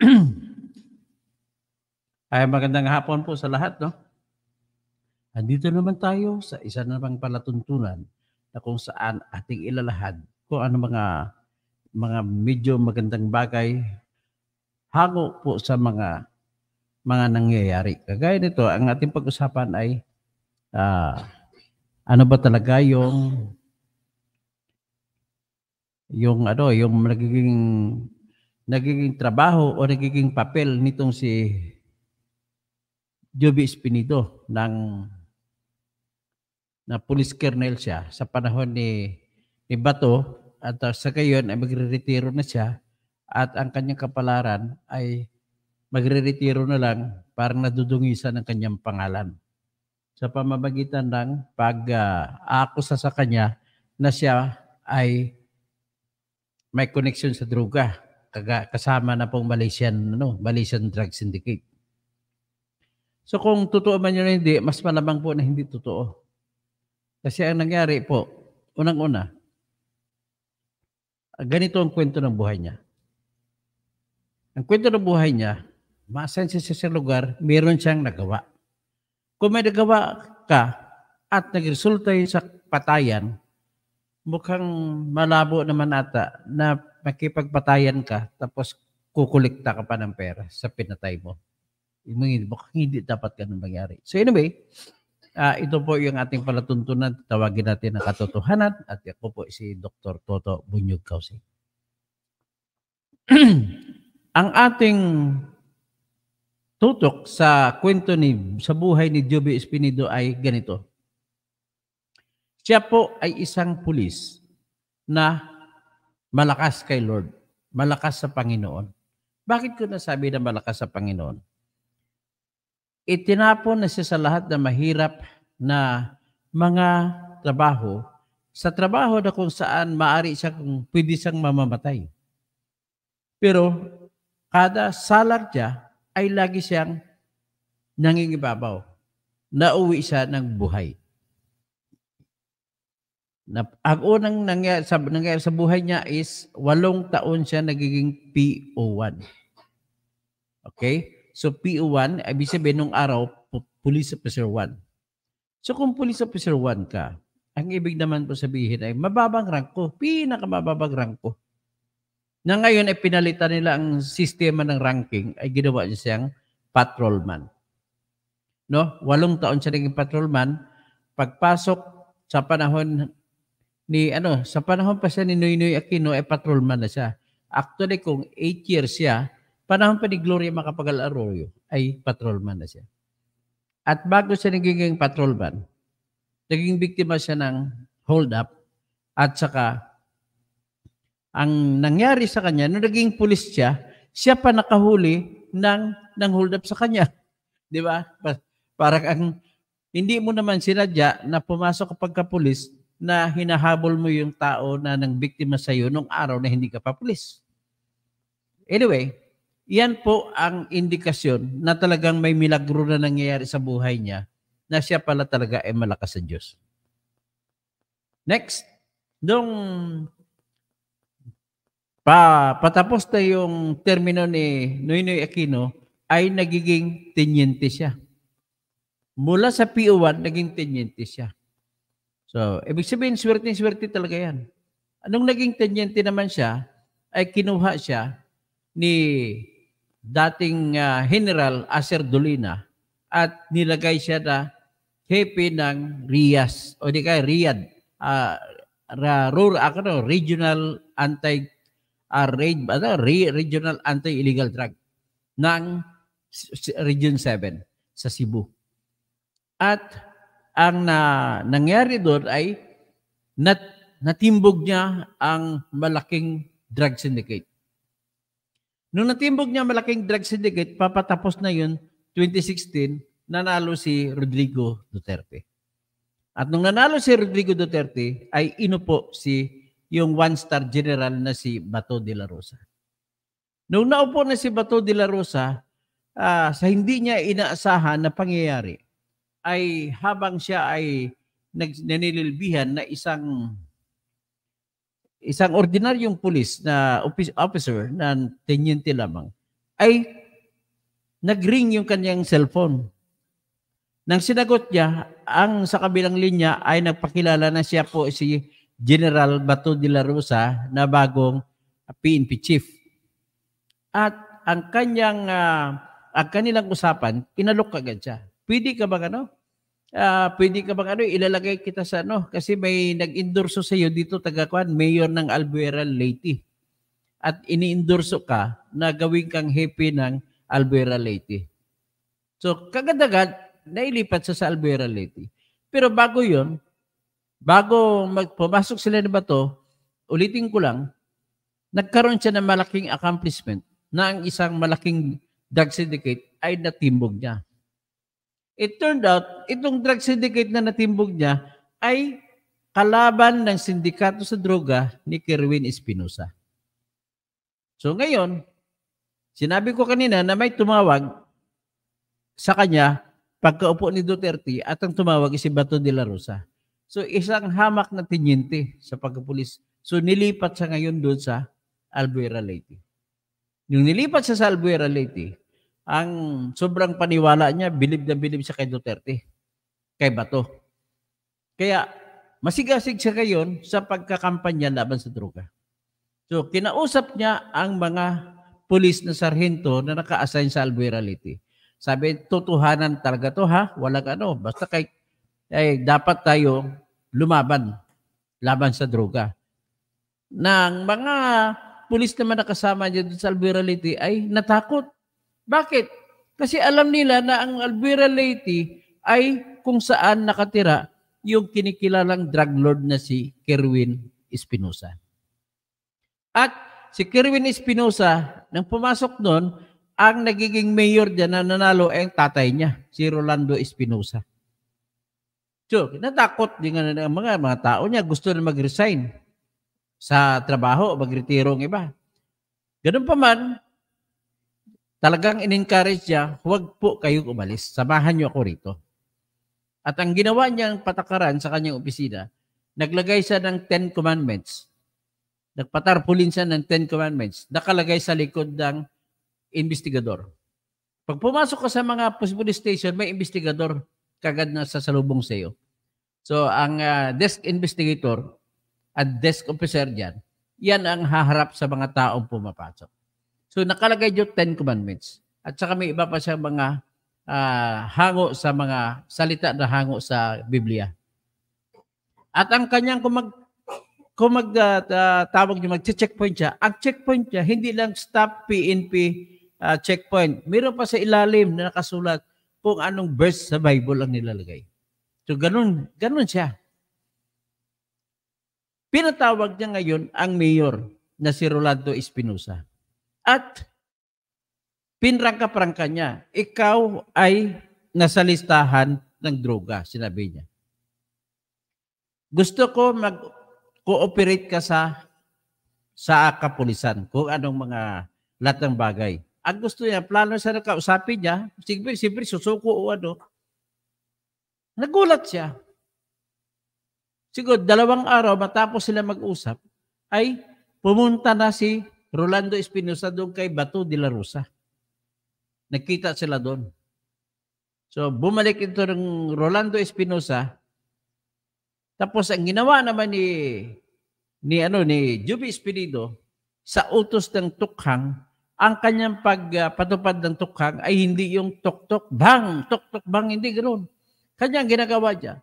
Ay magandang hapon po sa lahat, no? Andito naman tayo sa isa na namang palatuntunan na kung saan ating ilalahad kung ano mga mga medyo magandang bagay hango po sa mga mga nangyayari. Kagaya nito, ang ating pag-usapan ay uh, ano ba talaga yung yung ano, yung nagiging nagiging trabaho o nagiging papel nitong si Joby Espinido ng na police colonel siya sa panahon ni ni Bato at ah, sa gayon ay magre magreretiro na siya at ang kanyang kapalaran ay magre magreretiro na lang para nadudungisan ang kanyang pangalan sa pamamagitan ng pag-akusa ah, uh, sa kanya na siya ay may connection sa droga kasama na pong Malaysian, ano, Malaysian Drug Syndicate. So kung totoo man yun hindi, mas malamang po na hindi totoo. Kasi ang nangyari po, unang-una, ganito ang kwento ng buhay niya. Ang kwento ng buhay niya, maasan siya sa isang lugar, meron siyang nagawa. Kung may nagawa ka at nagresulta sa patayan, mukhang malabo naman ata na makipagpatayan ka, tapos kukulikta ka pa ng pera sa pinatay mo. Hindi, dapat ganun mangyari. So anyway, uh, ito po yung ating palatuntunan. Tawagin natin ang katotohanan. At ako po si Dr. Toto Bunyog Kausi. Ang ating tutok sa kwento ni, sa buhay ni Joby Espinido ay ganito. Siya po ay isang pulis na Malakas kay Lord. Malakas sa Panginoon. Bakit ko nasabi na malakas sa Panginoon? Itinapon na siya sa lahat na mahirap na mga trabaho sa trabaho na kung saan maari siya kung pwede siyang mamamatay. Pero kada salar niya ay lagi siyang nangingibabaw. Nauwi siya ng buhay. Na, ang unang nangyari sa, nangyari sa buhay niya is walong taon siya nagiging PO1. Okay? So PO1, ibig sabihin nung araw, Police Officer 1. So kung Police Officer 1 ka, ang ibig naman po sabihin ay mababang rangko, pinakamababang rangko. Na ngayon ay pinalitan nila ang sistema ng ranking ay ginawa niya siyang patrolman. No? Walong taon siya naging patrolman. Pagpasok sa panahon ni ano, sa panahon pa siya ni Noynoy Aquino, eh patrolman na siya. Actually, kung 8 years siya, panahon pa ni Gloria Macapagal Arroyo, ay patrolman na siya. At bago siya naging patrolman, naging biktima siya ng hold up at saka ang nangyari sa kanya, nung naging pulis siya, siya pa nakahuli ng, ng hold up sa kanya. Di ba? Parang ang, hindi mo naman sinadya na pumasok kapag ka pulis, na hinahabol mo yung tao na nang biktima sa iyo nung araw na hindi ka pa pulis. Anyway, yan po ang indikasyon na talagang may milagro na nangyayari sa buhay niya na siya pala talaga ay malakas sa Diyos. Next, nung pa, patapos na yung termino ni Noynoy Aquino, ay nagiging tenyente siya. Mula sa PO1, naging tenyente siya. So, ibig sabihin, swerte-swerte talaga yan. Anong naging tenyente naman siya, ay kinuha siya ni dating uh, General Acer Dolina at nilagay siya na hepe ng Riyas o di kaya Riyadh uh, rural ano, regional anti uh, raid, ano, re, regional anti-illegal drug ng Region 7 sa Cebu. At ang na, nangyari doon ay nat, natimbog niya ang malaking drug syndicate. Nung natimbog niya malaking drug syndicate, papatapos na yun, 2016, nanalo si Rodrigo Duterte. At nung nanalo si Rodrigo Duterte, ay inupo si yung one-star general na si Bato de la Rosa. Nung naupo na si Bato de la Rosa, uh, sa hindi niya inaasahan na pangyayari, ay habang siya ay nanililbihan na isang isang ordinaryong pulis na officer na tenyente lamang ay nagring yung kanyang cellphone. Nang sinagot niya, ang sa kabilang linya ay nagpakilala na siya po si General Bato de la Rosa na bagong PNP chief. At ang kanyang uh, ang kanilang usapan, pinalok agad siya. Pwede ka bang ano? Uh, pwede ka bang ano, ilalagay kita sa ano? Kasi may nag-endorso sa iyo dito, taga-kwan, mayor ng Albuera, Leyte. At ini-endorso ka na gawin kang happy ng Albuera, Leyte. So, kagadagan, nailipat sa sa Albuera, Leyte. Pero bago yon bago magpumasok sila ng bato, ulitin ko lang, nagkaroon siya ng malaking accomplishment na ang isang malaking drug syndicate ay natimbog niya. It turned out, itong drug syndicate na natimbog niya ay kalaban ng sindikato sa droga ni Kerwin Espinosa. So ngayon, sinabi ko kanina na may tumawag sa kanya pagkaupo ni Duterte at ang tumawag si Bato de la Rosa. So isang hamak na tinyente sa pagkapulis. So nilipat siya ngayon doon sa Albuera Leyte. Yung nilipat siya sa Albuera Leyte, ang sobrang paniwala niya, bilib na bilib siya kay Duterte, kay Bato. Kaya masigasig siya ngayon sa pagkakampanya laban sa droga. So kinausap niya ang mga pulis na sarhento na naka-assign sa Albuerality. Sabi, totohanan talaga to ha, walang ano, basta kay, ay, dapat tayo lumaban laban sa droga. Nang mga pulis naman nakasama niya sa Albuerality ay natakot bakit? Kasi alam nila na ang Alvira Leyte ay kung saan nakatira yung kinikilalang drug lord na si Kerwin Espinosa. At si Kerwin Espinosa, nang pumasok noon, ang nagiging mayor dyan na nanalo ay ang tatay niya, si Rolando Espinosa. So, natakot din nga ng mga, mga tao niya, gusto na mag-resign sa trabaho, magretiro ng iba. Ganun pa man, Talagang in-encourage niya, huwag po kayong umalis. Samahan niyo ako rito. At ang ginawa niyang patakaran sa kanyang opisina, naglagay siya ng Ten Commandments. Nagpatarpulin siya ng Ten Commandments. Nakalagay sa likod ng investigador. Pag pumasok ka sa mga police station, may investigador kagad na sasalubong sa iyo. So, ang uh, desk investigator at desk officer dyan, yan ang haharap sa mga taong pumapasok. So nakalagay dito 10 commandments. At saka may iba pa siyang mga uh, hango sa mga salita na hango sa Biblia. At ang kanyang mag, kung mag uh, tawag niyo magche-checkpoint siya, ang checkpoint niya hindi lang stop PNP uh, ah, checkpoint. Meron pa sa ilalim na nakasulat kung anong verse sa Bible ang nilalagay. So ganun, ganun siya. Pinatawag niya ngayon ang mayor na si Rolando Espinosa at pinrangka-prangka niya, ikaw ay nasa listahan ng droga, sinabi niya. Gusto ko mag-cooperate ka sa sa kapulisan kung anong mga lahat ng bagay. Ang gusto niya, plano siya na kausapin niya, siyempre, siyempre susuko o ano. Nagulat siya. Siguro dalawang araw matapos sila mag-usap, ay pumunta na si Rolando Espinosa doon kay Bato de la Rosa. Nagkita sila doon. So bumalik ito ng Rolando Espinosa. Tapos ang ginawa naman ni ni ano ni Jubi Espirido sa utos ng tukhang ang kanyang pagpatupad uh, ng tukhang ay hindi yung tok-tok bang, tok-tok bang, hindi ganoon. Kanya ginagawa niya.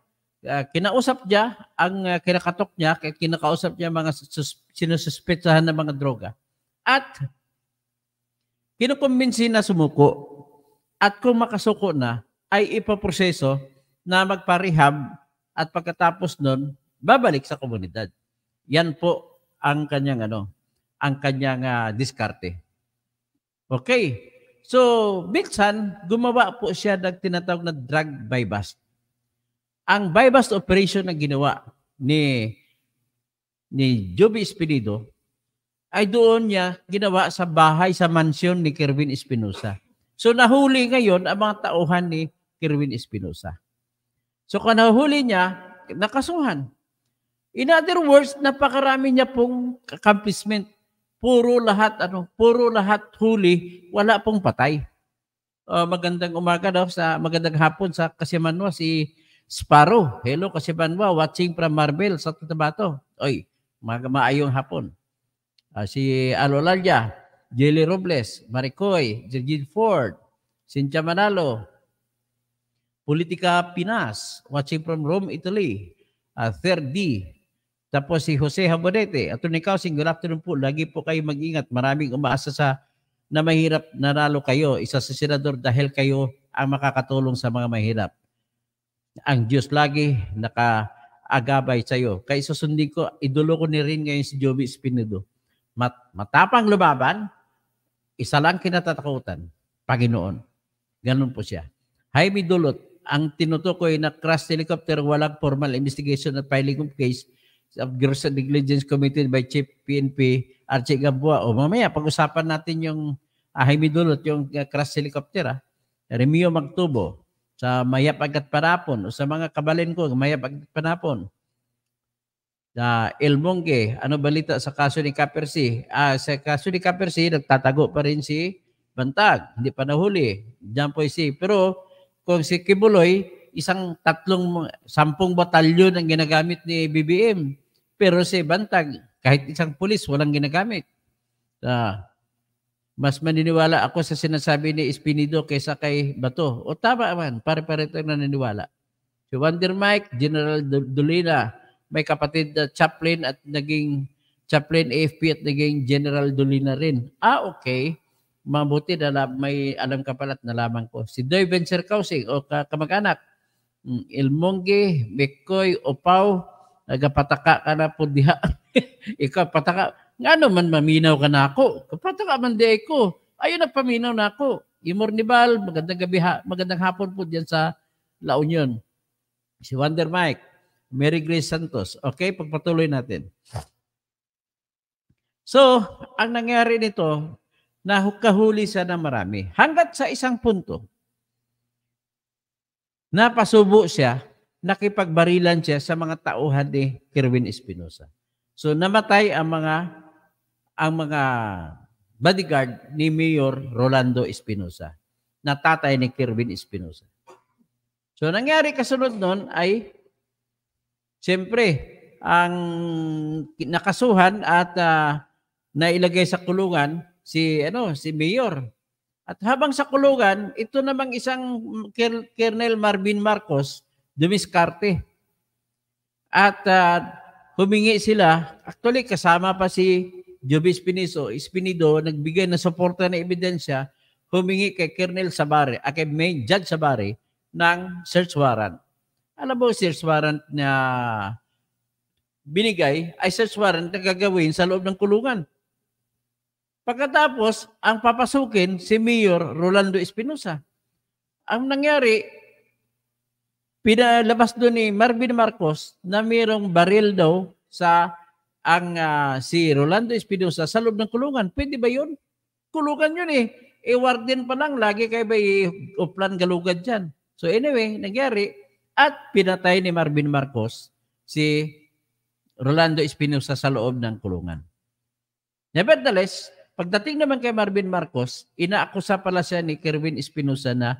Uh, ah, kinausap niya ang uh, kinakatok niya, kinakausap niya mga sus- sinususpetsahan ng mga droga. At kinukumbinsi na sumuko at kung makasuko na, ay ipaproseso na magparehab at pagkatapos nun, babalik sa komunidad. Yan po ang kanyang ano, ang kanyang uh, diskarte. Okay. So, minsan, gumawa po siya ng tinatawag na drug by bust. Ang by bust operation na ginawa ni ni Joby Espinido ay doon niya ginawa sa bahay sa mansyon ni Kirwin Espinosa. So nahuli ngayon ang mga tauhan ni Kirwin Espinosa. So kung nahuli niya, nakasuhan. In other words, napakarami niya pong accomplishment. Puro lahat, ano, puro lahat huli, wala pong patay. Uh, magandang umaga daw sa magandang hapon sa Kasimanwa si Sparrow. Hello Kasimanwa, watching from Marvel sa Tutabato. Oy, maaga maayong hapon. Ah, si Alolalia, Jelly Robles, Maricoy, Jergin Ford, Cynthia Manalo, Politika Pinas, watching from Rome, Italy, uh, ah, Third D, tapos si Jose Habonete, at ikaw, good afternoon po, lagi po kayo mag-ingat, maraming umaasa sa na mahirap naralo kayo, isa sa senador dahil kayo ang makakatulong sa mga mahirap. Ang Diyos lagi nakaagabay sa iyo. Kaya susundin ko, idolo ko ni rin ngayon si Joby Spinedo mat, matapang lumaban, isa lang kinatatakutan, Panginoon. Ganun po siya. Jaime Dulot, ang tinutukoy na crash helicopter walang formal investigation at filing of case of gross negligence committed by Chief PNP Archie Gamboa. O mamaya, pag-usapan natin yung ah, Jaime Dulot, yung uh, crash helicopter. Ah. Remio Magtubo sa Mayapag at Parapon o sa mga kabalin ko, Mayapag at Parapon na El ano balita sa kaso ni Kapersi? Ah, sa kaso ni Kapersi, nagtatago pa rin si Bantag. Hindi pa nahuli. Diyan po si. Pero kung si Kibuloy, isang tatlong, sampung batalyon ang ginagamit ni BBM. Pero si Bantag, kahit isang pulis, walang ginagamit. Ah, mas maniniwala ako sa sinasabi ni Espinido kaysa kay Bato. O tama man, pare-pare tayong naniniwala. Si Wonder Mike, General Dolina, may kapatid na chaplain at naging chaplain AFP at naging General Dolina rin. Ah, okay. Mabuti na may alam ka pala at nalaman ko. Si Doy Venture Housing o kamag-anak, hmm, Ilmongi, Mekoy, Opaw, nagapataka ka na po diha. Ikaw, pataka. Nga ano man, maminaw ka na ako. Kapataka man di ko. Ayun na, paminaw na ako. Imornibal, magandang gabi ha. Magandang hapon po diyan sa La Union. Si Wonder Mike, Mary Grace Santos. Okay, pagpatuloy natin. So, ang nangyari nito, nahukahuli siya ng marami. Hanggat sa isang punto, napasubo siya, nakipagbarilan siya sa mga tauhan ni Kirwin Espinosa. So, namatay ang mga ang mga bodyguard ni Mayor Rolando Espinosa, natatay ni Kirwin Espinosa. So, nangyari kasunod nun ay Siyempre, ang nakasuhan at uh, nailagay sa kulungan si ano si Mayor. At habang sa kulungan, ito namang isang Colonel Marvin Marcos dumiskarte. At uh, humingi sila, actually kasama pa si Jobis Piniso, Espinido, nagbigay ng na suporta na ebidensya, humingi kay Colonel Sabare, ah, kay Main Judge Sabare, ng search warrant alam mo, search warrant na binigay ay search warrant na gagawin sa loob ng kulungan. Pagkatapos, ang papasukin si Mayor Rolando Espinosa. Ang nangyari, pinalabas doon ni Marvin Marcos na mayroong baril daw sa ang uh, si Rolando Espinosa sa loob ng kulungan. Pwede ba yun? Kulungan yun eh. E warden pa lang, lagi kayo ba i-uplan galugad dyan. So anyway, nangyari, at pinatay ni Marvin Marcos si Rolando Espinosa sa loob ng kulungan. Nevertheless, pagdating naman kay Marvin Marcos, inaakusa pala siya ni Kerwin Espinosa na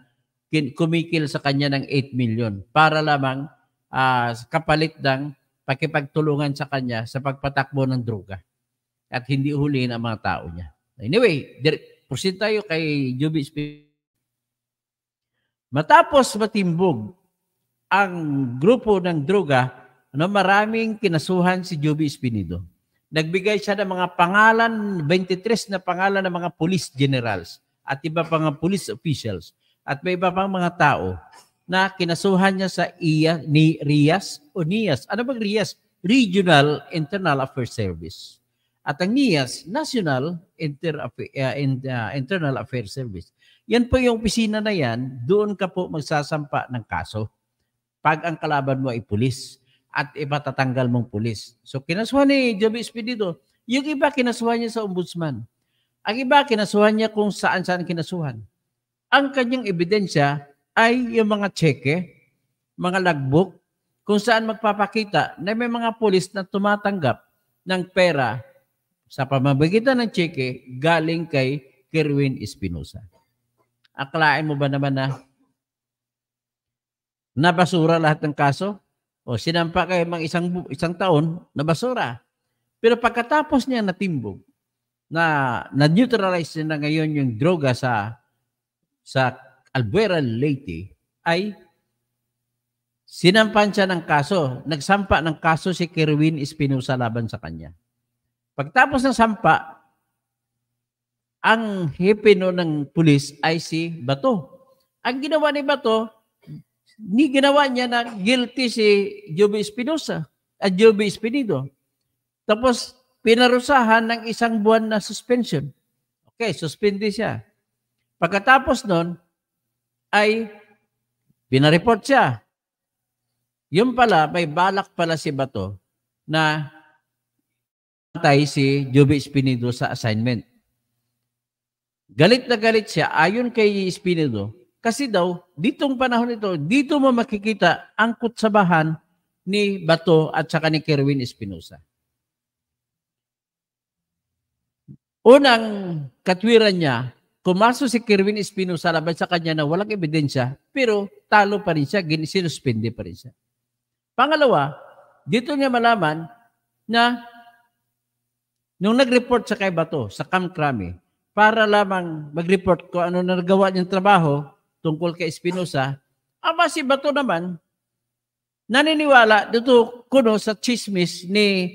kumikil sa kanya ng 8 million para lamang uh, kapalit ng pakipagtulungan sa kanya sa pagpatakbo ng droga at hindi hulihin ang mga tao niya. Anyway, proceed tayo kay Juby Matapos matimbog ang grupo ng droga na maraming kinasuhan si Joby Espinido. Nagbigay siya ng mga pangalan, 23 na pangalan ng mga police generals at iba pang police officials at may iba pang mga tao na kinasuhan niya sa iya, ni RIAS o NIAS. Ano bang RIAS? Regional Internal Affairs Service. At ang NIAS, National Inter, uh, uh, Internal Affairs Service. Yan po yung opisina na yan, doon ka po magsasampa ng kaso pag ang kalaban mo ay pulis at iba tatanggal mong pulis. So kinasuhan ni Joby Espedito, Yung iba kinasuhan niya sa ombudsman. Ang iba kinasuhan niya kung saan-saan kinasuhan. Ang kanyang ebidensya ay yung mga cheque, mga logbook, kung saan magpapakita na may mga pulis na tumatanggap ng pera sa pamamagitan ng cheque galing kay Kerwin Espinosa. Aklain mo ba naman na Nabasura lahat ng kaso. O sinampa kayo mang isang, isang taon, nabasura. Pero pagkatapos niya natimbog, na na-neutralize na ngayon yung droga sa sa Albuera Leyte ay sinampan siya ng kaso. Nagsampa ng kaso si Kerwin Espinosa laban sa kanya. Pagtapos ng sampa, ang hepe ng pulis ay si Bato. Ang ginawa ni Bato, ni ginawa niya na guilty si Joby Espinosa at Joby Espinido. Tapos, pinarusahan ng isang buwan na suspension. Okay, suspindi siya. Pagkatapos nun, ay pinareport siya. Yun pala, may balak pala si Bato na matay si Joby Espinido sa assignment. Galit na galit siya ayon kay Espinido kasi daw, ditong panahon ito, dito mo makikita ang kutsabahan ni Bato at saka ni Kerwin Espinosa. Unang katwiran niya, kumaso si Kerwin Espinosa laban sa kanya na walang ebidensya, pero talo pa rin siya, sinuspende pa rin siya. Pangalawa, dito niya malaman na nung nag-report sa kay Bato, sa Camp para lamang mag-report ko ano na nagawa niyang trabaho, tungkol kay Espinosa, ama si Bato naman, naniniwala dito kuno sa chismis ni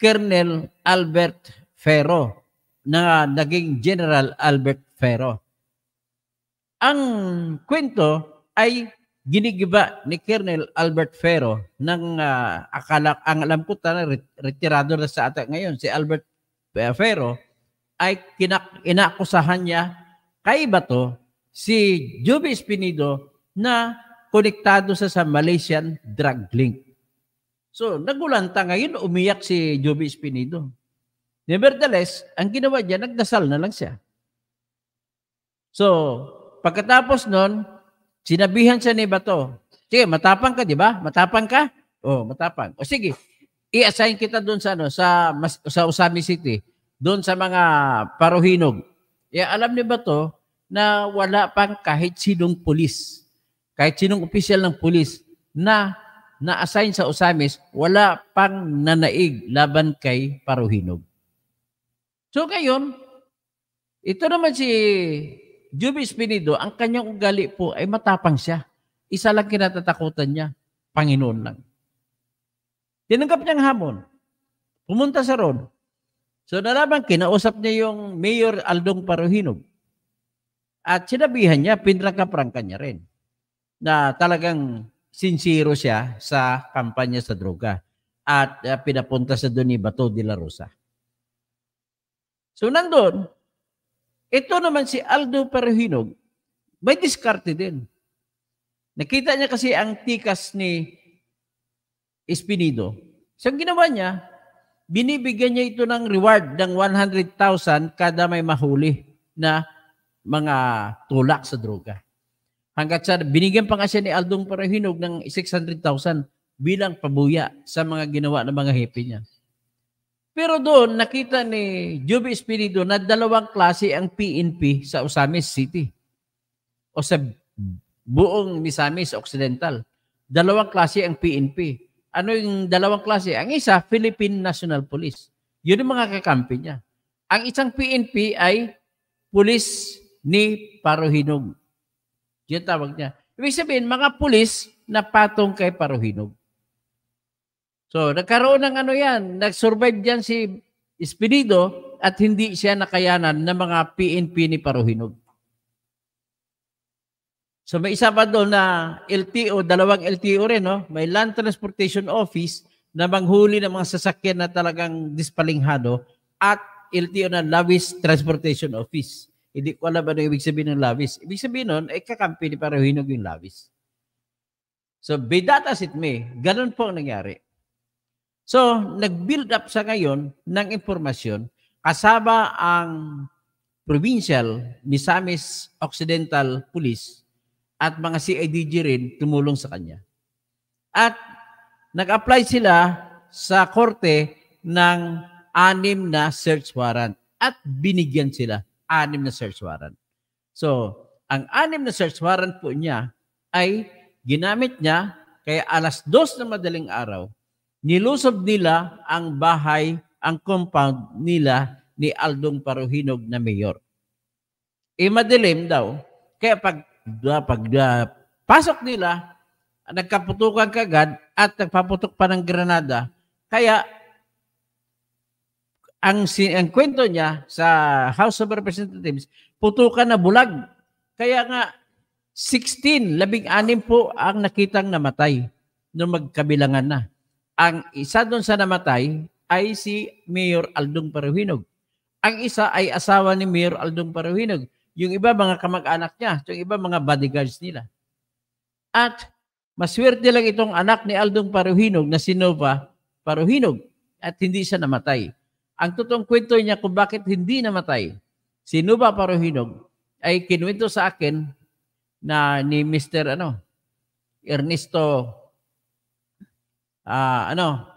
Colonel Albert Ferro na naging General Albert Ferro. Ang kwento ay ginigiba ni Colonel Albert Ferro ng uh, akala, ang alam ko tala, retirado na sa ata ngayon, si Albert eh, Ferro ay kinak, inakusahan niya kay Bato si Juby Espinido na konektado sa sa Malaysian drug link. So, nagulanta ngayon, umiyak si Juby Espinido. Nevertheless, ang ginawa niya, nagdasal na lang siya. So, pagkatapos nun, sinabihan siya ni Bato, sige, matapang ka, di ba? Matapang ka? Oh, matapang. O sige, i-assign kita doon sa ano, sa sa Usami City, doon sa mga paruhinog. Ya, eh, alam ni Bato, na wala pang kahit sinong pulis, kahit sinong opisyal ng pulis na na-assign sa Osamis, wala pang nanaig laban kay Paruhinog. So ngayon, ito naman si Juby Espinido, ang kanyang ugali po ay matapang siya. Isa lang kinatatakutan niya, Panginoon lang. Tinanggap niyang hamon. Pumunta sa Ron. So nalaman, kinausap niya yung Mayor Aldong Paruhinog. At sinabihan niya, pinrangka-prangka niya rin na talagang sinsiro siya sa kampanya sa droga at uh, pinapunta sa doon ni Bato de la Rosa. So nandun, ito naman si Aldo Peruhinog, may diskarte din. Nakita niya kasi ang tikas ni Espinido. So ang ginawa niya, binibigyan niya ito ng reward ng 100,000 kada may mahuli na mga tulak sa droga. Hanggat sa binigyan pa nga siya ni Aldong Parahinog ng 600,000 bilang pabuya sa mga ginawa ng mga hepe niya. Pero doon nakita ni Juby Espiritu na dalawang klase ang PNP sa Osamis City o sa buong Misamis Occidental. Dalawang klase ang PNP. Ano yung dalawang klase? Ang isa, Philippine National Police. Yun ang mga kakampi niya. Ang isang PNP ay Police ni Paruhinog. Yan tawag niya. Ibig sabihin, mga pulis na patong kay Paruhinog. So, nagkaroon ng ano yan. Nag-survive dyan si Espirido at hindi siya nakayanan ng mga PNP ni Paruhinog. So may isa pa doon na LTO, dalawang LTO rin, no? may Land Transportation Office na manghuli ng mga sasakyan na talagang dispalinghado at LTO na Lawis Transportation Office. Hindi ko alam ano ibig sabihin ng lavis. Ibig sabihin nun, ay eh, kakampi ni Parahinog yung lavis. So, be that as it may, ganun po ang nangyari. So, nag-build up sa ngayon ng impormasyon kasama ang Provincial Misamis Occidental Police at mga CIDG rin tumulong sa kanya. At nag-apply sila sa korte ng anim na search warrant at binigyan sila anim na search warrant. So, ang anim na search warrant po niya ay ginamit niya kaya alas dos na madaling araw, nilusob nila ang bahay, ang compound nila ni Aldong Paruhinog na mayor. E madilim daw, kaya pag, ah, pag uh, pasok nila, nagkaputukan kagad at nagpaputok pa ng granada. Kaya ang, si, ang kwento niya sa House of Representatives, putukan na bulag. Kaya nga, 16, labing anim po ang nakitang namatay nung magkabilangan na. Ang isa doon sa namatay ay si Mayor Aldong Paruhinog. Ang isa ay asawa ni Mayor Aldong Paruhinog. Yung iba mga kamag-anak niya, yung iba mga bodyguards nila. At maswerte lang itong anak ni Aldong Paruhinog na si Nova Paruhinog at hindi siya namatay. Ang totoong kwento niya kung bakit hindi namatay, si Nuba Parohinog ay kinwento sa akin na ni Mr. ano, Ernesto uh, ano,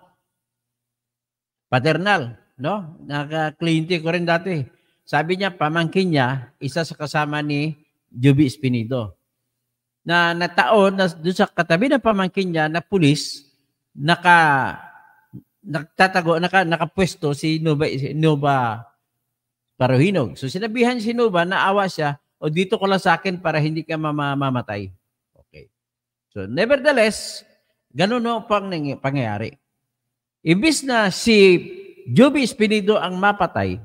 paternal, no? Naka-kliyente ko rin dati. Sabi niya, pamangkin niya, isa sa kasama ni Juby Espinido. Na nataon na doon sa katabi ng pamangkin niya na pulis, naka nagtatago, naka, nakapwesto si Nova, si Nuba Paruhinog. So sinabihan si Nova na awa siya, o dito ko lang sa akin para hindi ka mamamatay. Okay. So nevertheless, ganun no pang pangyayari. Ibis na si Joby Espinido ang mapatay,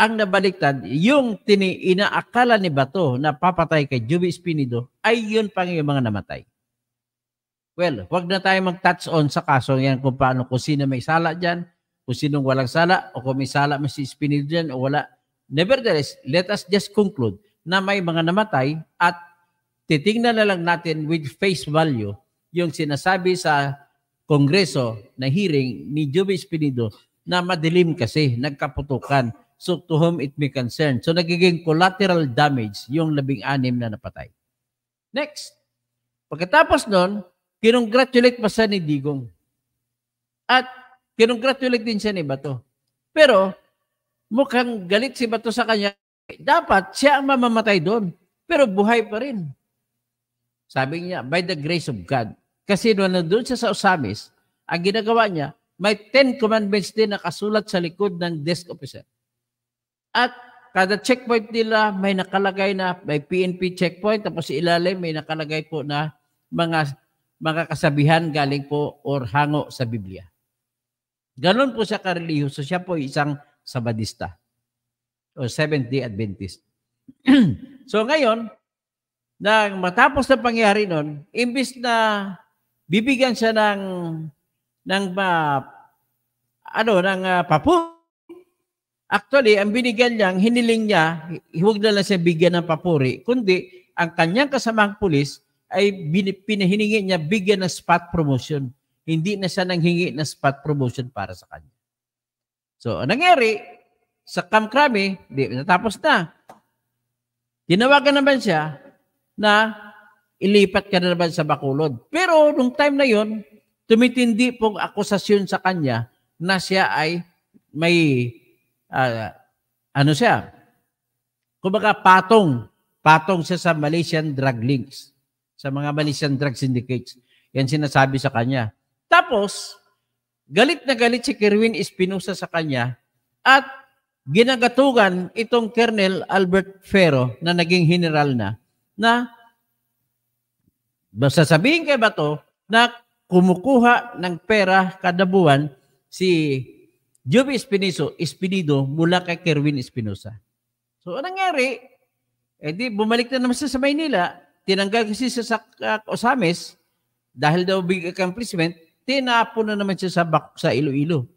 ang nabaliktad, yung tiniinaakala ni Bato na papatay kay Joby Espinido, ay yun pang yung mga namatay. Well, wag na tayo mag-touch on sa kaso yan kung paano, kung sino may sala dyan, kung sinong walang sala, o kung may sala may si Spinil dyan o wala. Nevertheless, let us just conclude na may mga namatay at titingnan na lang natin with face value yung sinasabi sa Kongreso na hearing ni Joby Espinido na madilim kasi, nagkaputukan. So to whom it may concern. So nagiging collateral damage yung labing anim na napatay. Next, pagkatapos nun, kinongratulate pa siya ni Digong. At kinongratulate din siya ni Bato. Pero mukhang galit si Bato sa kanya. Dapat siya ang mamamatay doon. Pero buhay pa rin. Sabi niya, by the grace of God. Kasi nung nandun siya sa Osamis, ang ginagawa niya, may 10 commandments din na kasulat sa likod ng desk officer. At kada checkpoint nila, may nakalagay na, may PNP checkpoint, tapos ilalim, may nakalagay po na mga mga kasabihan galing po or hango sa Biblia. Ganon po siya kareliyoso. Siya po isang Sabadista o Seventh-day Adventist. so ngayon, nang matapos na pangyari nun, imbis na bibigyan siya ng ng uh, ano ng uh, ah, papo. Actually, ang binigyan niya, hiniling niya, huwag na lang siya bigyan ng papuri, kundi ang kanyang kasamang pulis ay pinahiningi niya bigyan ng spot promotion. Hindi na siya nanghingi ng spot promotion para sa kanya. So, ang nangyari, sa Kamkrami, di, natapos na. Tinawagan naman siya na ilipat ka na naman sa Bakulod. Pero nung time na yon, tumitindi pong akusasyon sa kanya na siya ay may uh, ano siya, kumbaga patong, patong siya sa Malaysian drug links sa mga Malaysian drug syndicates. Yan sinasabi sa kanya. Tapos, galit na galit si Kerwin Espinosa sa kanya at ginagatugan itong Colonel Albert Ferro na naging general na na basta sabihin kay Bato na kumukuha ng pera kada buwan si Joby Espiniso, Espinido mula kay Kerwin Espinosa. So, anong nangyari? Eh di, bumalik na naman siya sa Maynila tinanggal kasi siya sa uh, ah, Osamis dahil daw big accomplishment, tinapo na naman siya sa, bak- sa Iloilo.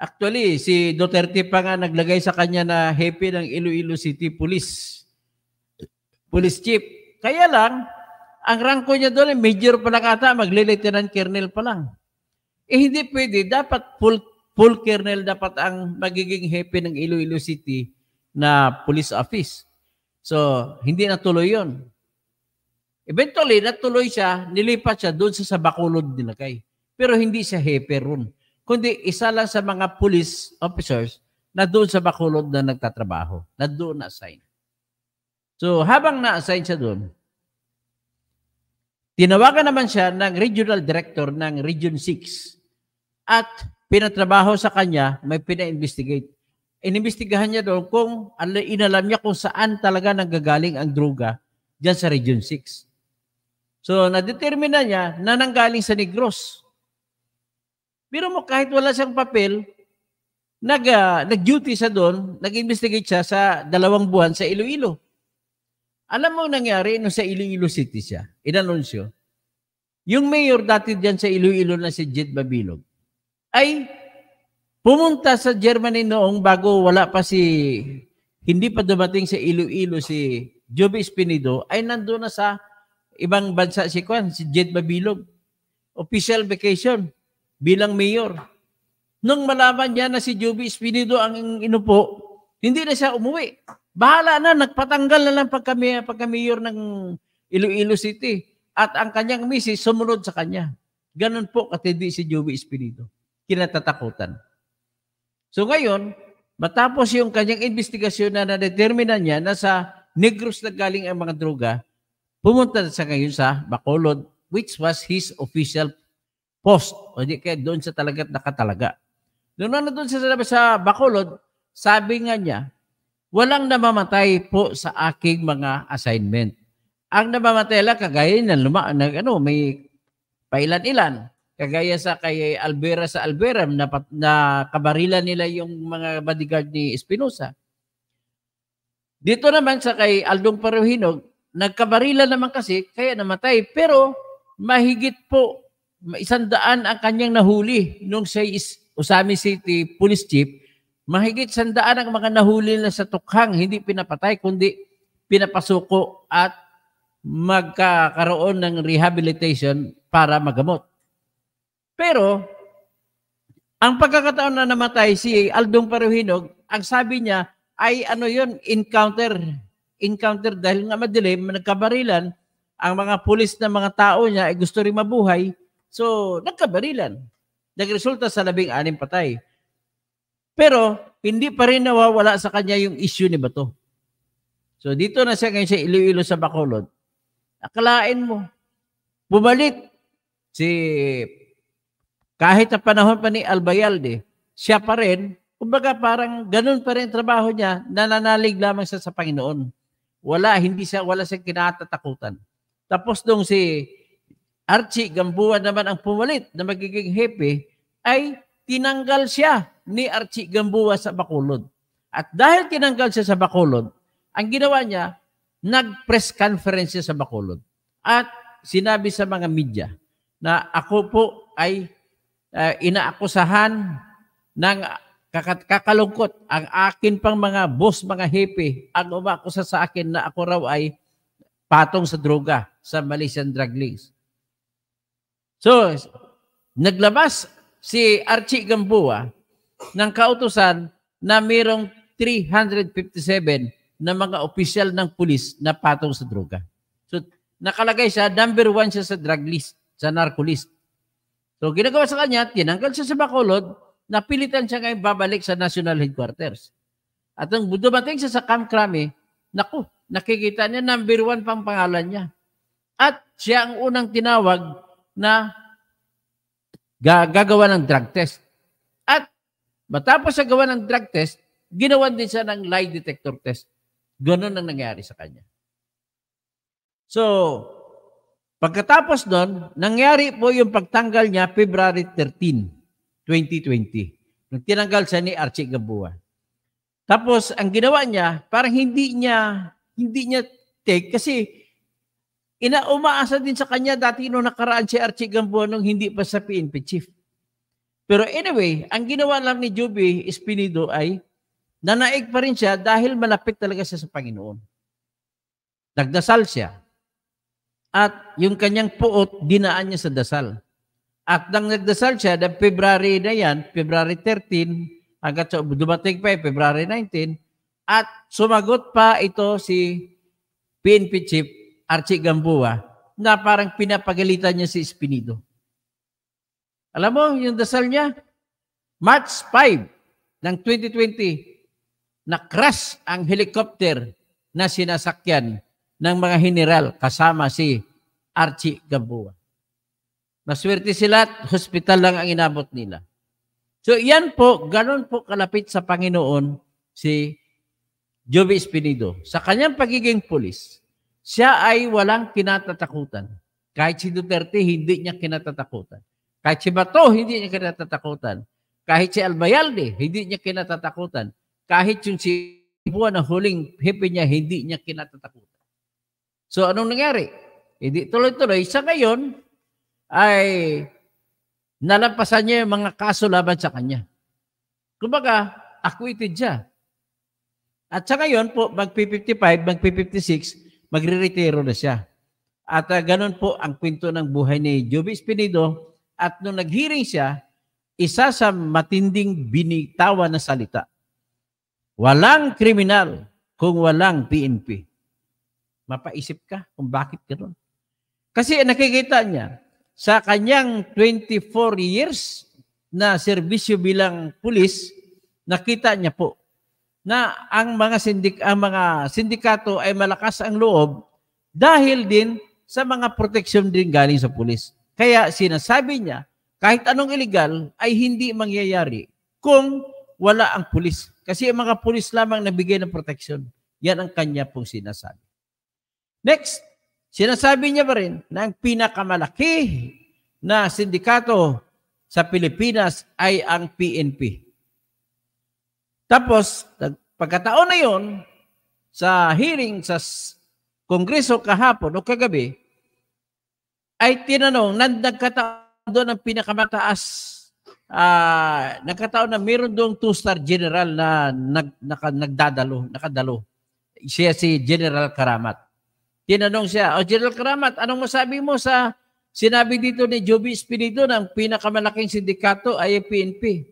Actually, si Duterte pa nga naglagay sa kanya na happy ng Iloilo City Police. Police Chief. Kaya lang, ang ranko niya doon, eh, major pa lang ata, magle-lieutenant colonel pa lang. Eh hindi pwede, dapat full, full colonel dapat ang magiging happy ng Iloilo City na police office. So, hindi natuloy yon. Eventually, natuloy siya, nilipat siya doon sa Sabakulod nilagay. Pero hindi siya hepe roon. Kundi isa lang sa mga police officers na doon sa Bacolod na nagtatrabaho, na doon na-assign. So habang na-assign siya doon, tinawagan naman siya ng regional director ng Region 6 at pinatrabaho sa kanya, may pina-investigate. Inimbestigahan niya doon kung inalam niya kung saan talaga nanggagaling ang droga diyan sa Region 6. So, na-determine na niya na nanggaling sa Negros. Pero mo, kahit wala siyang papel, nag, uh, nag-duty sa doon, nag-investigate siya sa dalawang buwan sa Iloilo. Alam mo nangyari no sa Iloilo City siya, inanunsyo. Yung mayor dati diyan sa Iloilo na si Jed Babilog ay pumunta sa Germany noong bago wala pa si hindi pa dumating sa Iloilo si Joby Espinido ay nandoon na sa Ibang bansa si Kwan, si Jed Babilog. Official vacation bilang mayor. Nung malaman niya na si Juby Espinido ang inupo, hindi na siya umuwi. Bahala na, nagpatanggal na lang pagka, pagka mayor ng Iloilo City. At ang kanyang misis sumunod sa kanya. Ganun po katindi si Juby Espinido. Kinatatakutan. So ngayon, matapos yung kanyang investigasyon na na-determine niya na sa Negros na galing ang mga droga, Pumunta sa ngayon sa Bacolod, which was his official post. O di kaya doon siya talaga nakatalaga. Doon na doon siya sa Bacolod, sabi nga niya, walang namamatay po sa aking mga assignment. Ang namamatay lang, kagaya na luma, na, ano, may pailan-ilan. Kagaya sa kay Albera sa Albera, na, na kabarila nila yung mga bodyguard ni Espinosa. Dito naman sa kay Aldong Paruhinog, Nagkabarila naman kasi, kaya namatay. Pero mahigit po isandaan ang kanyang nahuli nung sa Usami City Police Chief. Mahigit sandaan ang mga nahuli na sa tukhang, hindi pinapatay, kundi pinapasuko at magkakaroon ng rehabilitation para magamot. Pero, ang pagkakataon na namatay si Aldong Paruhinog, ang sabi niya ay ano yun, encounter encounter dahil nga madilim, nagkabarilan, ang mga pulis na mga tao niya ay gusto rin mabuhay. So, nagkabarilan. Nagresulta sa labing anim patay. Pero, hindi pa rin nawawala sa kanya yung issue ni Bato. So, dito na siya ngayon sa Iloilo sa Bacolod. Akalain mo, bumalik si kahit na panahon pa ni Albayalde, siya pa rin, kumbaga parang ganun pa rin trabaho niya, nananalig lamang siya sa Panginoon. Wala, hindi siya, wala siyang kinatatakutan. Tapos nung si Archie Gambua naman ang pumalit na magiging hepe, ay tinanggal siya ni Archie Gambua sa Bacolod. At dahil tinanggal siya sa Bacolod, ang ginawa niya, nag-press conference siya sa Bacolod. At sinabi sa mga media na ako po ay uh, inaakusahan ng Kakat, kakalungkot ang akin pang mga boss, mga hepe ang umakusa sa akin na ako raw ay patong sa droga sa Malaysian drug links. So, naglabas si Archie Gamboa ng kautosan na mayroong 357 na mga opisyal ng pulis na patong sa droga. So, nakalagay siya, number one siya sa drug list, sa narco list. So, ginagawa sa kanya, tinanggal siya sa Bacolod, napilitan siya ngayon babalik sa national headquarters. At nung dumating siya sa Camp Crame, naku, nakikita niya number one pang pangalan niya. At siya ang unang tinawag na gagawa ng drug test. At matapos sa gawa ng drug test, ginawan din siya ng lie detector test. Ganun ang nangyari sa kanya. So, pagkatapos doon, nangyari po yung pagtanggal niya February 13. 2020. Nung tinanggal siya ni Archie Gabuan. Tapos, ang ginawa niya, parang hindi niya, hindi niya take kasi inaumaasa din sa kanya dati noong nakaraan si Archie Gambuan nung hindi pa sa PNP chief. Pero anyway, ang ginawa lang ni Juby Espinido ay nanaig pa rin siya dahil malapit talaga siya sa Panginoon. Nagdasal siya. At yung kanyang puot, dinaan niya sa dasal. At nang nagdasal siya, ng February na yan, February 13, hanggat sa dumating pa, February 19, at sumagot pa ito si PNP Chief Archie Gamboa na parang pinapagalitan niya si Espinido. Alam mo, yung dasal niya, March 5 ng 2020, na-crash ang helicopter na sinasakyan ng mga general kasama si Archie Gamboa. Maswerte sila at hospital lang ang inabot nila. So yan po, ganun po kalapit sa Panginoon si Joby Espinido. Sa kanyang pagiging pulis, siya ay walang kinatatakutan. Kahit si Duterte, hindi niya kinatatakutan. Kahit si Bato, hindi niya kinatatakutan. Kahit si Albayalde, hindi niya kinatatakutan. Kahit yung si Buwan na huling hipi niya, hindi niya kinatatakutan. So anong nangyari? Hindi eh, tuloy-tuloy. Sa ngayon, ay nalampasan niya yung mga kaso laban sa kanya. Kumbaga, acquitted siya. At sa ngayon po, magpi-55, magpi-56, magre-retiro na siya. At uh, ganun po ang kwento ng buhay ni Joby Espinido. At nung naghiring siya, isa sa matinding binitawan na salita. Walang kriminal kung walang PNP. Mapaisip ka kung bakit ganoon. Kasi nakikita niya, sa kanyang 24 years na serbisyo bilang pulis, nakita niya po na ang mga sindik ang mga sindikato ay malakas ang loob dahil din sa mga protection din galing sa pulis. Kaya sinasabi niya, kahit anong illegal ay hindi mangyayari kung wala ang pulis. Kasi ang mga pulis lamang nabigay ng protection. Yan ang kanya pong sinasabi. Next, Sinasabi niya pa rin na ang pinakamalaki na sindikato sa Pilipinas ay ang PNP. Tapos, pagkataon na yon sa hearing sa Kongreso kahapon o kagabi, ay tinanong, nagkataon doon ang pinakamataas, uh, nagkataon na meron doon two-star general na nag, naka, nagdadalo, nakadalo. Siya si General Karamat tinanong siya, O General Karamat, anong masabi mo sa sinabi dito ni Joby Espiritu ng pinakamalaking sindikato ay PNP?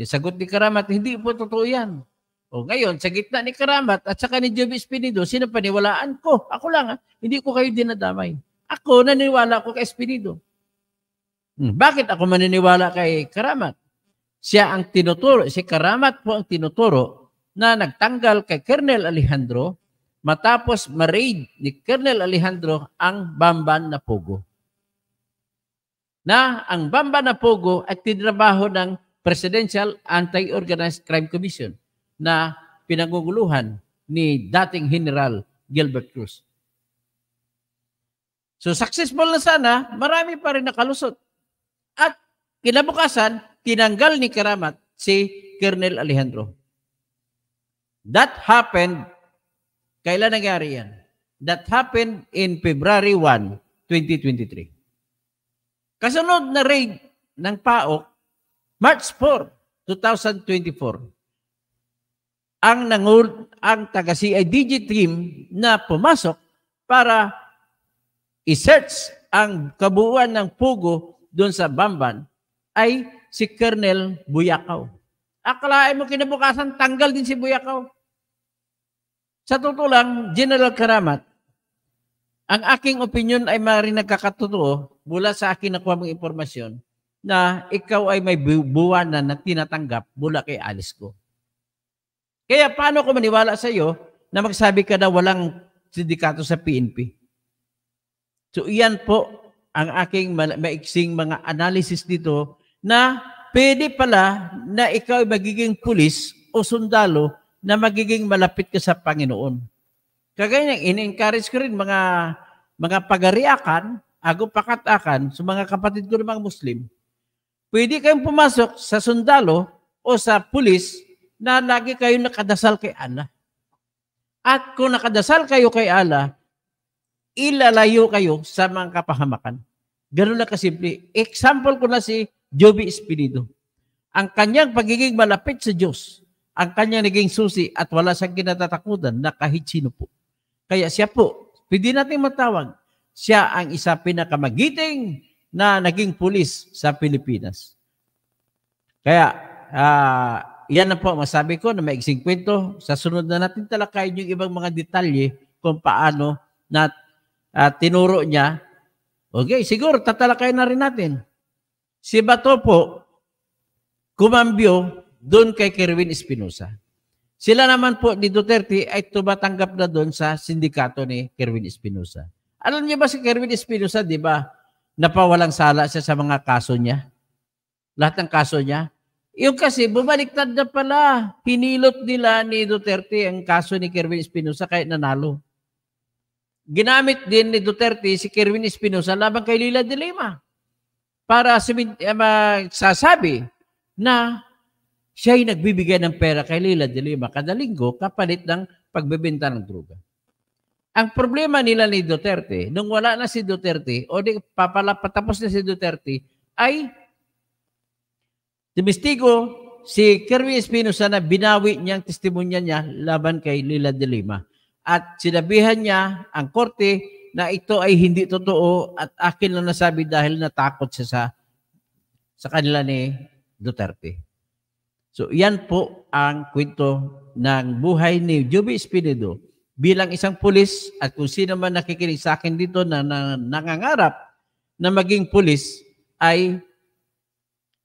Yung sagot ni Karamat, hindi po totoo yan. O ngayon, sa gitna ni Karamat at saka ni Joby Espiritu, sino paniwalaan ko? Ako lang, ha? Ah. hindi ko kayo dinadamay. Ako, naniniwala ko kay Espiritu. Hmm. Bakit ako maniniwala kay Karamat? Siya ang tinuturo, si Karamat po ang tinuturo na nagtanggal kay Colonel Alejandro matapos ma-raid ni Colonel Alejandro ang Bamban na Pogo. Na ang Bamban na Pogo ay tinrabaho ng Presidential Anti-Organized Crime Commission na pinaguguluhan ni dating General Gilbert Cruz. So successful na sana, marami pa rin nakalusot. At kinabukasan, tinanggal ni Karamat si Colonel Alejandro. That happened Kailan nangyari yan? That happened in February 1, 2023. Kasunod na raid ng PAOK, March 4, 2024. Ang nangul ang taga CIDG team na pumasok para i-search ang kabuuan ng Pugo doon sa Bamban ay si Colonel Buyakaw. Akalain mo kinabukasan, tanggal din si Buyakaw. Sa totoo lang, General Karamat, ang aking opinion ay maaaring nagkakatotoo mula sa akin nakuha mong impormasyon na ikaw ay may buwanan na tinatanggap mula kay Alice ko. Kaya paano ko maniwala sa iyo na magsabi ka na walang sindikato sa PNP? So iyan po ang aking maiksing mga analysis dito na pwede pala na ikaw ay magiging pulis o sundalo na magiging malapit ka sa Panginoon. Kagaya in-encourage ko rin mga mga pagariakan, agupakatakan sa mga kapatid ko ng mga Muslim. Pwede kayong pumasok sa sundalo o sa pulis na lagi kayong nakadasal kay Allah. At kung nakadasal kayo kay Allah, ilalayo kayo sa mga kapahamakan. Ganun lang kasimple. Example ko na si Joby Espirido. Ang kanyang pagiging malapit sa Diyos ang kanya naging susi at wala siyang kinatatakutan na kahit sino po. Kaya siya po, pwede natin matawag, siya ang isa pinakamagiting na naging pulis sa Pilipinas. Kaya, uh, yan na po masabi ko na maiksing kwento. Sa sunod na natin talakayin yung ibang mga detalye kung paano na uh, tinuro niya. Okay, siguro tatalakayin na rin natin. Si Bato po, kumambyo doon kay Kerwin Espinosa. Sila naman po ni Duterte ay tumatanggap na doon sa sindikato ni Kerwin Espinosa. Alam niyo ba si Kerwin Espinosa, di ba, napawalang sala siya sa mga kaso niya? Lahat ng kaso niya? Yung kasi, bumaliktad na pala. Hinilot nila ni Duterte ang kaso ni Kerwin Espinosa kahit nanalo. Ginamit din ni Duterte si Kerwin Espinosa laban kay Lila Dilema para sabi, uh, eh, sasabi na siya ay nagbibigay ng pera kay Lila de Lima kada linggo kapalit ng pagbebenta ng droga. Ang problema nila ni Duterte, nung wala na si Duterte, o di papalapatapos na si Duterte, ay tumistigo si Kirby Espinosa na binawi niyang testimonya niya laban kay Lila de Lima. At sinabihan niya ang korte na ito ay hindi totoo at akin lang nasabi dahil natakot siya sa, sa kanila ni Duterte. So yan po ang kwento ng buhay ni Joby Espirido bilang isang pulis at kung sino man nakikinig sa akin dito na, na nangangarap na maging pulis ay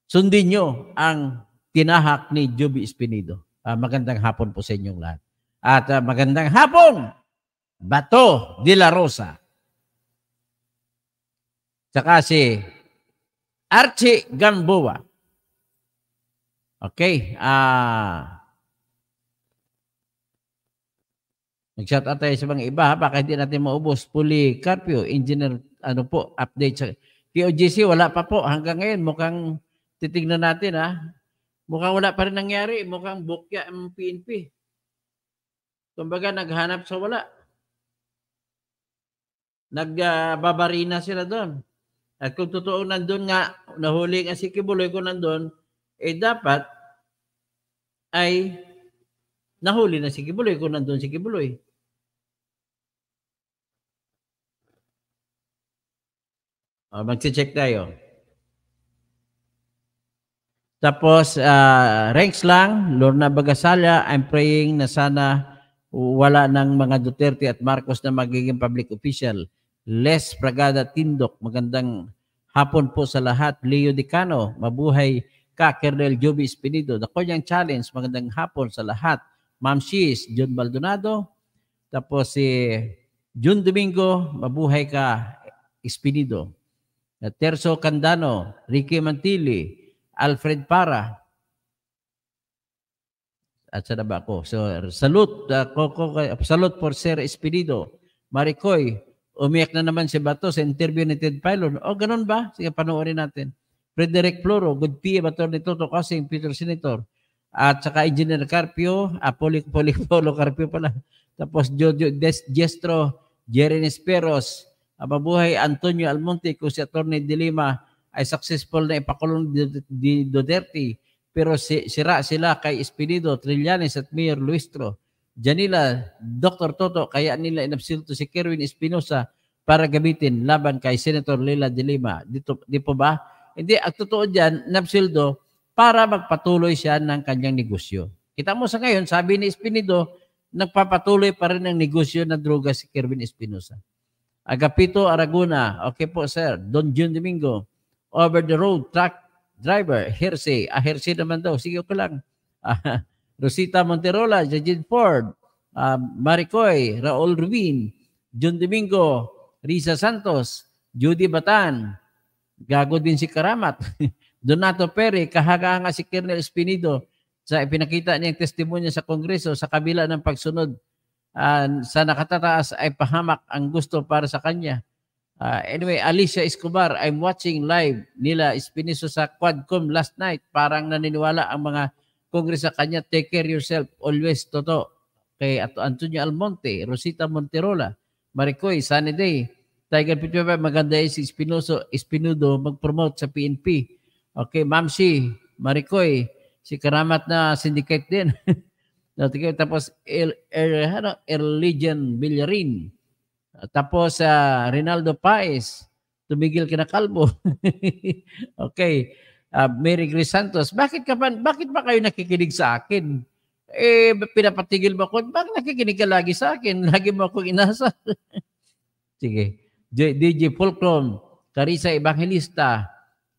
sundin nyo ang tinahak ni Joby Espinido. Uh, magandang hapon po sa inyong lahat. At uh, magandang hapon, Bato de la Rosa. Tsaka si Archie Gamboa. Okay. Ah... Nag-shout out tayo sa mga iba, baka hindi natin maubos. Puli Carpio, engineer, ano po, update sa POGC, wala pa po. Hanggang ngayon, mukhang titignan natin ha. Mukhang wala pa rin nangyari. Mukhang bukya ang PNP. Kumbaga, naghanap sa wala. Nagbabari na sila doon. At kung totoo nandun nga, nahuli nga si Kibuloy ko nandun, eh dapat ay nahuli na si Kibuloy kung nandun si Kibuloy. O, ah, magche-check tayo. Tapos, uh, ah, ranks lang, Lorna Bagasala, I'm praying na sana wala ng mga Duterte at Marcos na magiging public official. Les Pragada Tindok, magandang hapon po sa lahat. Leo Decano, mabuhay ka Kernel Joby Espinido. The Korean Challenge, magandang hapon sa lahat. Ma'am Shees, John Maldonado. Tapos si Jun Domingo, mabuhay ka Espinido. Terso Candano, Ricky Mantili, Alfred Para. At sana ba ako? So, salute, uh, Coco, salute for Sir Espinido. Maricoy, umiyak na naman si Bato sa interview ni Ted Pilon. O, oh, ganun ba? Sige, panoorin natin. Frederick Floro, Good PM, Atty. Toto Kasing, Peter Senator, at saka Engineer Carpio, ah, Polik, Polik, Polo Carpio pala, tapos Jojo Des, Gestro, Jeremy Speros, Mabuhay Antonio Almonte, kung si Atty. De Lima ay successful na ipakulong di Duterte, pero si, sira sila kay Espinido, Trillanes at Mayor Luistro. Janila, Dr. Toto, kaya nila inabsilto si Kerwin Espinosa para gamitin laban kay Senator Lila De Lima. Dito, di po ba? Hindi, ang totoo dyan, Napsildo, para magpatuloy siya ng kanyang negosyo. Kita mo sa ngayon, sabi ni Espinido, nagpapatuloy pa rin ang negosyo na droga si Kirwin Espinosa. Agapito Araguna, okay po sir. Don June Domingo, over the road truck driver, Hersey. Ah, Hersey naman daw, sige ko lang. Ah, Rosita Monterola, Jajid Ford, ah, Maricoy, Raul Rubin, June Domingo, Risa Santos, Judy Batan, Gago din si Karamat. Donato Pere, kahanga si Colonel Espinido sa ipinakita niyang testimonya sa Kongreso sa kabila ng pagsunod uh, sa nakatataas ay pahamak ang gusto para sa kanya. Uh, anyway, Alicia Escobar, I'm watching live nila Espinoso sa Quadcom last night. Parang naniniwala ang mga Kongres sa kanya, take care yourself, always toto. Kay Antonio Almonte, Rosita Monterola, Maricoy, Sunny Day, Tiger 55, maganda is si Espinoso, Espinudo mag-promote sa PNP. Okay, Ma'am si Maricoy, si Karamat na syndicate din. Tapos El, El, ano, Erligian Villarin. Tapos sa uh, Rinaldo Paez, tumigil kina Kalbo. okay. Uh, Mary Grace Santos, bakit ka ba, bakit ba kayo nakikinig sa akin? Eh, pinapatigil mo ako. Bakit nakikinig ka lagi sa akin? Lagi mo akong inasal. Sige. DJ Fulcrum, Carissa Evangelista.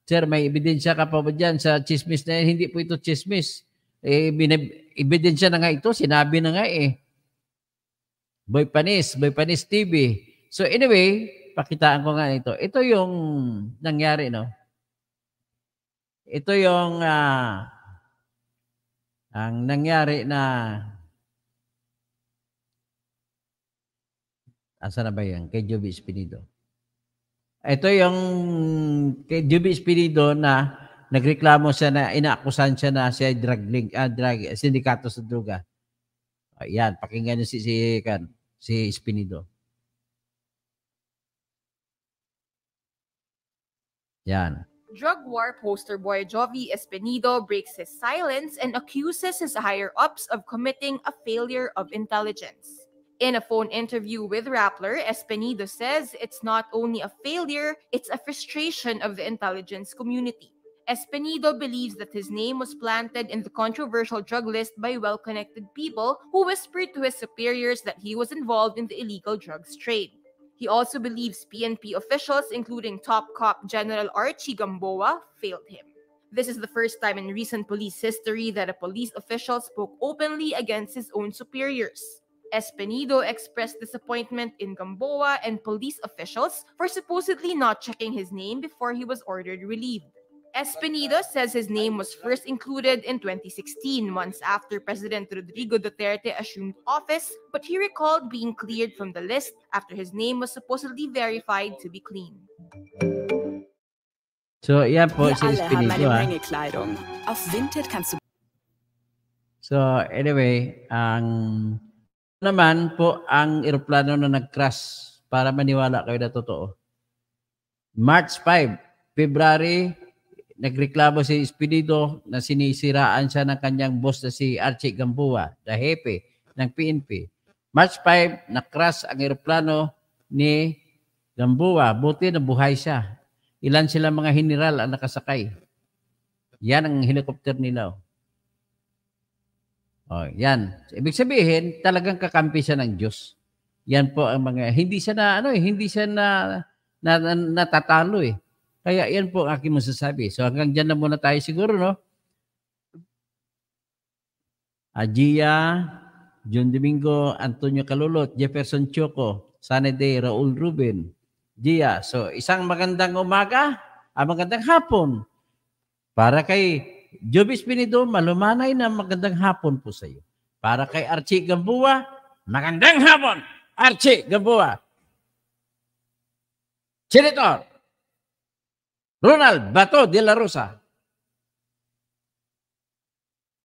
Sir, may ebidensya ka pa ba dyan sa chismis na yan? Hindi po ito chismis. Eh, ebidensya na nga ito. Sinabi na nga eh. Boy Panis, Boy Panis TV. So anyway, pakitaan ko nga ito. Ito yung nangyari, no? Ito yung uh, ang nangyari na Asa na ba yan? Kay Joby Espinido. Ito yung kay Joby Espinido na nagreklamo siya na inaakusan siya na siya drug link, ah, drug, sindikato sa droga. Ayan, pakinggan niyo si, si, kan, si Espinido. Yan. Drug war poster boy Jovi Espinido breaks his silence and accuses his higher ups of committing a failure of intelligence. In a phone interview with Rappler, Espenido says it's not only a failure, it's a frustration of the intelligence community. Espenido believes that his name was planted in the controversial drug list by well connected people who whispered to his superiors that he was involved in the illegal drugs trade. He also believes PNP officials, including top cop General Archie Gamboa, failed him. This is the first time in recent police history that a police official spoke openly against his own superiors. Espenido expressed disappointment in Gamboa and police officials for supposedly not checking his name before he was ordered relieved. Espinido says his name was first included in 2016, months after President Rodrigo Duterte assumed office, but he recalled being cleared from the list after his name was supposedly verified to be clean. So, yeah po, si ah. So, anyway, ang um... naman po ang eroplano na nag-crash para maniwala kayo na totoo. March 5, February, nagreklamo si Espinido na sinisiraan siya ng kanyang boss na si Archie Gamboa, the hepe ng PNP. March 5, na-crash ang eroplano ni Gamboa. Buti na buhay siya. Ilan sila mga general ang nakasakay. Yan ang helicopter nila. Oh. Oh, yan. Ibig sabihin, talagang kakampi siya ng Diyos. Yan po ang mga hindi siya na ano eh, hindi siya na, na, na natatalo eh. Kaya yan po ang aking masasabi. So hanggang diyan na muna tayo siguro, no? Ajia, John Domingo, Antonio Kalulot, Jefferson Choco, Sunny Day, Raul Ruben, Gia. So isang magandang umaga, ah, magandang hapon para kay Jobis Benidorm, malumanay na magandang hapon po sa iyo. Para kay Archie Gamboa, magandang hapon! Archie Gamboa! Senator Ronald Bato de la Rosa,